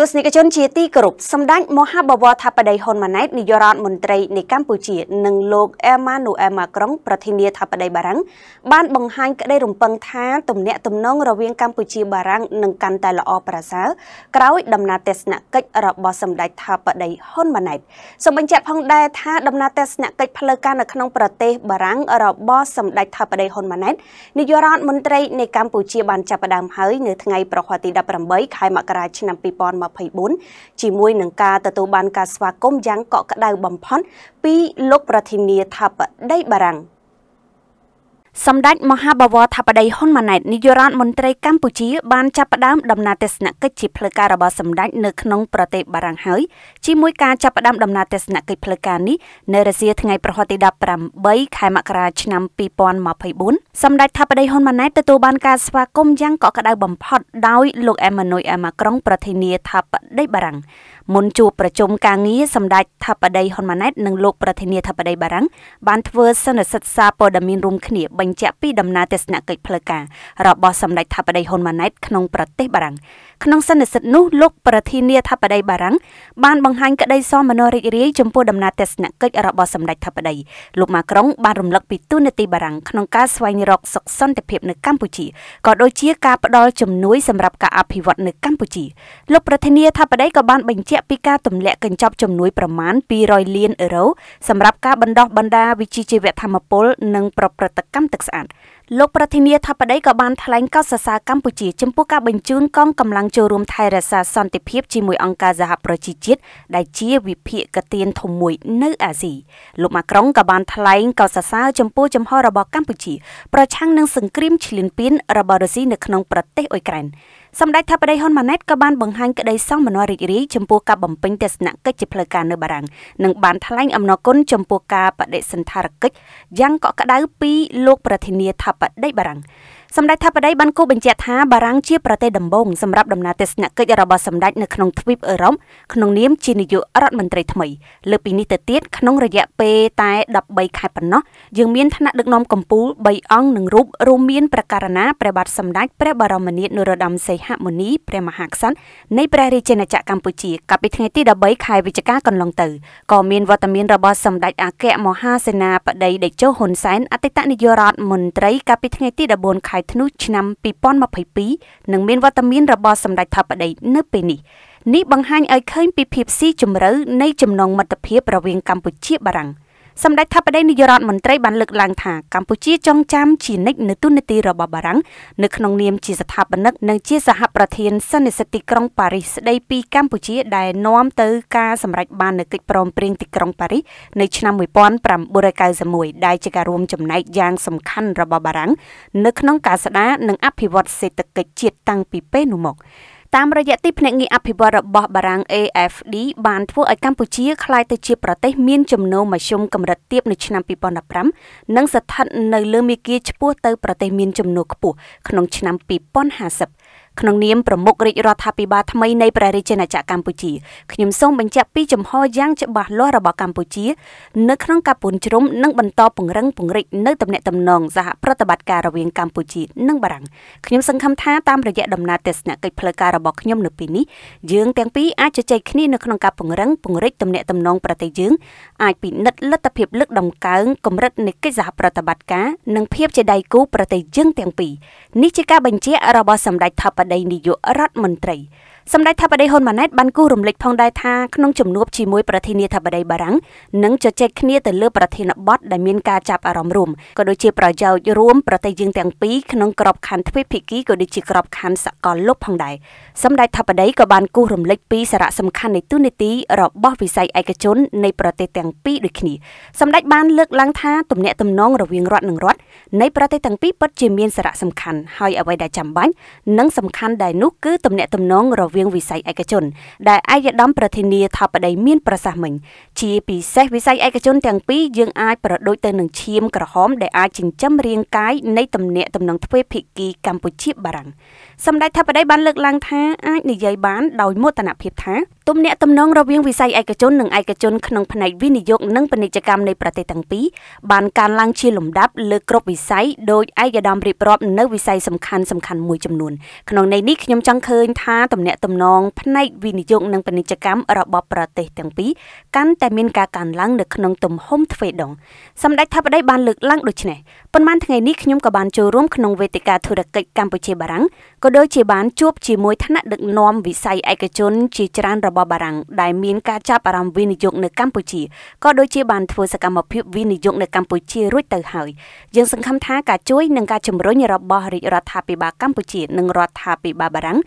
ទស្សនិកជនជាទីគោរពសម្ដេចមហាបវរថាបតីហ៊ុនម៉ាណែតនាយករដ្ឋមន្ត្រីនៃកម្ពុជានិងលោកអេម៉ានូអែលម៉ាក្រុងប្រធានាធិបតីបារាំងបានបង្ហាញក្តីរំពឹងថាទំនាក់ទំនងរវាងកម្ពុជាបារាំងនឹងកាន់តែល្អប្រសើរក្រោយ ដំណើរទស្សនកិច្ចរបស់សម្ដេចថាបតីហ៊ុនម៉ាណែតសូមបញ្ជាក់ផងដែរថាដំណើរទស្សនកិច្ចផ្លូវការនៅក្នុងប្រទេសបារាំងរបស់សម្ដេចថាបតីហ៊ុនម៉ាណែតនាយករដ្ឋមន្ត្រីនៃកម្ពុជាបានចាប់ផ្ដើមហើយនៅថ្ងៃប្រហ័សទី18ខែមករាឆ្នាំ2020 2024ជាមួយនឹងការទទួលបានការស្វាគមន៍យ៉ាងកក់ក្ដៅបំផុតពីលោកប្រធានាធិបតីបារាំងសម្ដេចមហាបវរធិបតីហ៊ុនម៉ាណែតនាយករដ្ឋមន្ត្រីកម្ពុជាបានចាប់ផ្ដើមដំណើរទស្សនកិច្ចជាផ្លូវការរបស់សម្ដេចនៅក្នុងប្រទេសបារាំងហើយជាមួយការចាប់ផ្ដើមដំណើរទស្សនកិច្ចផ្លូវការនេះនៅរសៀលថ្ងៃប្រហ័សទី18ខែមករាឆ្នាំ2024សម្ដេចធិបតីហ៊ុនម៉ាណែតទទួលបានការស្វាគមន៍យ៉ាងកក់ក្ដៅបំផុតដោយលោកអេម៉ានុយអេម៉ាក្រុងប្រធានាធិបតីបារាំងមុនជួបប្រជុំការងារសម្ដេចធិបតីហ៊ុនម៉ាណែតនិងលោកប្រធានាធិបតីបារាំងបានធ្វើសន្និសីទសារព័ត៌មានរួមគ្នាបញ្ជាក់ពីដំណើរទស្សនកិច្ចផ្លូវការរបស់សម្ដេចថាបតីហ៊ុនម៉ាណែតក្នុងប្រទេសបារាំងក្នុងសន្និសីទនោះលោកប្រធានាធិបតីបារាំងបានបង្ហាញក្តីសោមនស្សរីករាយចំពោះដំណើរទស្សនកិច្ចរបស់សម្ដេចធិបតីលោកម៉ាក្រុងបានរំលឹកពីទូនាទីបារាំងក្នុងការស្វែងរកសុខសន្តិភាពនៅកម្ពុជាក៏ដូចជាការផ្ដល់ជំនួយសម្រាប់ការអភិវឌ្ឍនៅកម្ពុជាលោកប្រធានាធិបតីក៏បានបញ្ជាក់ពីការទម្លាក់កញ្ចប់ជំនួយ ប្រមាណ200លានអឺរ៉ូសម្រាប់ការបណ្ដុះបណ្ដាវិជ្ជាជីវៈធម្មពលនិង ប្រព្រឹត្តកម្មទឹកស្អាតលោកប្រធានាធិបតីក៏បានថ្លែងកោតសរសើរកម្ពុជាចំពោះការបញ្ជូនកងកម្លាំងចូលរួមថែរក្សាសន្តិភាពជាមួយអង្គការសហប្រជាជាតិដែលជាវិភាកទានធំមួយនៅអាស៊ីលោកម៉ាក្រុងក៏បានថ្លែងកោតសរសើរចំពោះចំហរបស់កម្ពុជាប្រឆាំងនឹងសង្គ្រាមឈ្លានពានរបស់រុស្ស៊ីនៅក្នុងប្រទេសអ៊ុយក្រែនសម្ដេចថាបដីហ៊ុនម៉ាណែតក៏បានបង្ហាញក្តីសង្មនោរីករាយចំពោះការបំពេញទស្សនកិច្ចជាផ្លូវការនៅបារាំងនិងបានថ្លែងអំណរគុណចំពោះការបដិសន្ធារកិច្ចយ៉ាងកក់ក្ដៅពីលោកប្រធានាធិបតីបារាំងសម្ដេចថាបតីបានគូបញ្ជាក់ថាបារាំងជាប្រទេសដំបូងសម្រាប់ដំណើរទស្សនកិច្ចរបស់សម្ដេចនៅក្នុងទ្វីបអឺរ៉ុបក្នុងនាមជានាយករដ្ឋមន្ត្រីថ្មីលើពីនេះទៅទៀតក្នុងរយៈពេលតែ13ខែប៉ុណ្ណោះយើងមានឋានៈដឹកនាំកម្ពុជា3អង្គនិងរូបរួមមានប្រការណាព្រះបាទសម្ដេចព្រះបរមនាថនរោត្តមសីហមុនីព្រះមហាក្សត្រនៃព្រះរាជាណាចក្រកម្ពុជាកាលពីថ្ងៃទី13ខែវិច្ឆិកាកន្លងទៅក៏មានវត្តមានរបស់សម្ដេចអគ្គមហាសេនាបតីតេជោហ៊ុនសែនអតីតនាយករដ្ឋមន្ត្រីកាលពីថ្ងៃទី14ខែធ្នូឆ្នាំ2022នឹងមានវត្តមានរបស់សម្ដេចថបដីនៅពេលនេះនេះបង្ហាញឲ្យឃើញពីភាពស៊ីជម្រៅនៃចំណងមិត្តភាពរវាងកម្ពុជាបារាំង។សម្ដេចថាបតីនាយរដ្ឋមន្ត្រីបានលើកឡើងថាកម្ពុជាចងចាំជានិច្ចនៅទូនីតិរបស់បារាំងនៅក្នុងនាមជាស្ថាបនិកនិងជាសហប្រធាន សន្និសីទទីក្រុងប៉ារីសស្ដីពីកម្ពុជា ដែលនាំទៅការសម្រេចបាននៅកិច្ចព្រមព្រៀងទីក្រុងប៉ារីសនៅឆ្នាំ1991ដែលជាការរួមចំណែកយ៉ាងសំខាន់របស់បារាំងនៅក្នុងការស្ដារនិងអភិវឌ្ឍសេដ្ឋកិច្ចជាតិតាំងពីពេលនោះមកតាមរយៈទីភ្នាក់ងារអភិវឌ្ឍរបស់បារាំង AFD បានធ្វើឲ្យកម្ពុជាក្លាយទៅជាប្រទេសមានចំណូលមធ្យមកម្រិតទាបនៅឆ្នាំ2015និងស្ថិតនៅលើមាគ៌ាឆ្ពោះទៅប្រទេសមានចំណូលខ្ពស់ក្នុងឆ្នាំ2050ក្នុងនាមប្រមុខរាជរដ្ឋាភិបាលថ្មីនៃព្រះរាជាណាចក្រកម្ពុជាខ្ញុំសូមបញ្ជាក់ពីចំហយ៉ាងច្បាស់លាស់របស់កម្ពុជានៅក្នុងការពន្ជ្រុំនិងបន្តពង្រឹងពង្រីកនៅទំនាក់ទំនងសហប្រតិបត្តិការរវាងកម្ពុជានិងបារាំងខ្ញុំសង្ឃឹមថាតាមរយៈដំណើរទស្សនកិច្ចផ្លូវការរបស់ខ្ញុំនៅពេលនេះយើងទាំងពីរអាចជជែកគ្នានៅក្នុងការពង្រឹងពង្រីកទំនាក់ទំនងប្រទេសយើងអាចពិនិត្យលទ្ធភាពលើកដំកើងកម្រិតនៃកិច្ចសហប្រតិបត្តិការនិងភាពជាដៃគូប្រទេសយើងទាំងពីរនេះជាការបញ្ជាក់របស់សម្ដេចថាបបតីនាយករដ្ឋមន្ត្រីសម្ដេចថាបតីហ៊ុនម៉ាណែតបានគូសរំលេចផងដែរថាក្នុងជំនួបជាមួយប្រធានាធិបតីបារាំងនឹងជជែកគ្នាទៅលើប្រធានបទដែលមានការចាប់អារម្មណ៍រួមក៏ដូចជាប្រយោជន៍រួមប្រទេសយើងទាំងពីរក្នុងក្របខ័ណ្ឌទ្វេភាគីក៏ដូចជាក្របខ័ណ្ឌសកលលោកផងដែរសម្ដេចថាបតីក៏បានគូសរំលេចពីសារៈសំខាន់នៃទូនីតិរបស់វិស័យឯកជននៃប្រទេសទាំងពីរដូចគ្នាសម្ដេចបានលើកឡើងថាទំនាក់ទំនងរវាងរដ្ឋនិងរដ្ឋនៃប្រទេសទាំងពីរពិតជាមានសារៈសំខាន់ហើយអ្វីដែលចាំបាច់និងសំខាន់ដែលនោះគឺទំនាក់ទំនងរវាងវិស័យឯកជនដែលអាយដាមប្រធានាធិបតីមានប្រសាសន៍មិញជាពិសេសវិស័យឯកជនទាំងពីរយើងអាចប្រដូចទៅនឹងឈាមក្រហមដែលអាចចិញ្ចឹមរាងកាយនៃទំនាក់ទំនងទ្វេភាគីកម្ពុជាបារាំងសម្ដេចធិបតីបានលើកឡើងថាអាចនិយាយបានដោយមោទនភាពថាទំនាក់ទំនងរវាងវិស័យឯកជននិងឯកជនក្នុងផ្នែកវិនិយោគនិងពាណិជ្ជកម្មនៃប្រទេសទាំងពីរបានកើនឡើងជាលំដាប់លើគ្រប់វិស័យដោយឯកឧត្តមរៀបរាប់នៅវិស័យសំខាន់សំខាន់មួយចំនួនក្នុងន័យនេះខ្ញុំចង់ឃើញថាទំនាក់ទំនងផ្នែកវិនិយោគនិងពាណិជ្ជកម្មរបស់ប្រទេសទាំងពីរកាន់តែមានការកើនឡើងនៅក្នុងទំហំទ្វេដងសម្ដេចថាបតីបានលើកឡើងដូចនេះប៉ុន្មានថ្ងៃនេះខ្ញុំក៏បានចូលរួមក្នុងវេទិកាធុរកិច្ចកម្ពុជាបារាំងក៏ដូចជាបានជួបជាមួយថ្នាក់ដឹកនាំវិស័យឯកជនជាច្រើនរបស់របស់បារាំងដែលមានការចាប់អារម្មណ៍វិនិយោគនៅកម្ពុជាក៏ដូចជាបានធ្វើសកម្មភាពវិនិយោគនៅកម្ពុជារួចទៅហើយយើងសង្ឃឹមថាការជួយនិងការជំរុញរបស់រាជរដ្ឋាភិបាលកម្ពុជានិងរដ្ឋាភិបាលបារាំង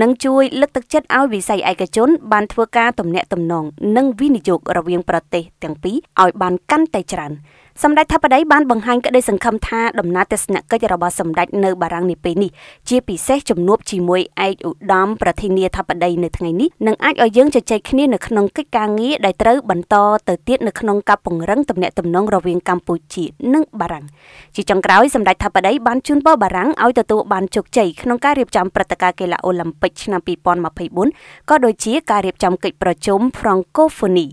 នឹងជួយលើកទឹកចិត្តឲ្យវិស័យឯកជន បានធ្វើការទំនាក់ទំនងនិងវិនិយោគរវាងប្រទេសទាំងពីរឲ្យបានកាន់តែច្រើន។សម្ដេចថាបដីបានបង្ហាញក្តីសង្ឃឹមថាដំណើរទស្សនកិច្ចរបស់សម្ដេចនៅបារាំងនាពេលនេះជាពិសេសជំនួបជាមួយឯកឧត្តមប្រធានាធិបតីនៅថ្ងៃនេះនឹងអាចឲ្យយើងជជែកគ្នានៅក្នុងកិច្ចការងារដែលត្រូវបន្តទៅទៀតនៅក្នុងការពង្រឹងទំនាក់ទំនងរវាងកម្ពុជានិងបារាំងជាចុងក្រោយសម្ដេចថាបដីបានជូនពរបារាំងឲ្យទទួលបានជោគជ័យក្នុងការរៀបចំព្រឹត្តិការណ៍កីឡាអូឡ িম্প ិកឆ្នាំ2024ក៏ដូចជាការរៀបចំកិច្ចប្រជុំ Francophonie